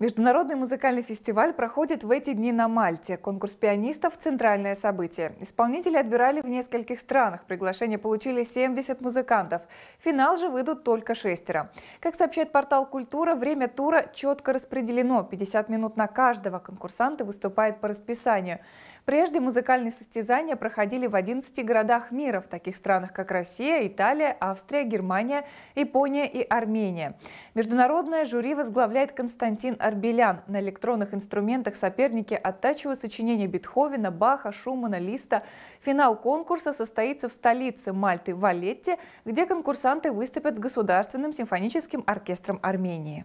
Международный музыкальный фестиваль проходит в эти дни на Мальте. Конкурс пианистов – центральное событие. Исполнители отбирали в нескольких странах. Приглашение получили 70 музыкантов. финал же выйдут только шестеро. Как сообщает портал «Культура», время тура четко распределено. 50 минут на каждого. Конкурсанты выступают по расписанию. Прежде музыкальные состязания проходили в 11 городах мира, в таких странах, как Россия, Италия, Австрия, Германия, Япония и Армения. Международное жюри возглавляет Константин Арбелян. На электронных инструментах соперники оттачивают сочинения Бетховена, Баха, Шумана, Листа. Финал конкурса состоится в столице Мальты Валетте, где конкурсанты выступят с Государственным симфоническим оркестром Армении.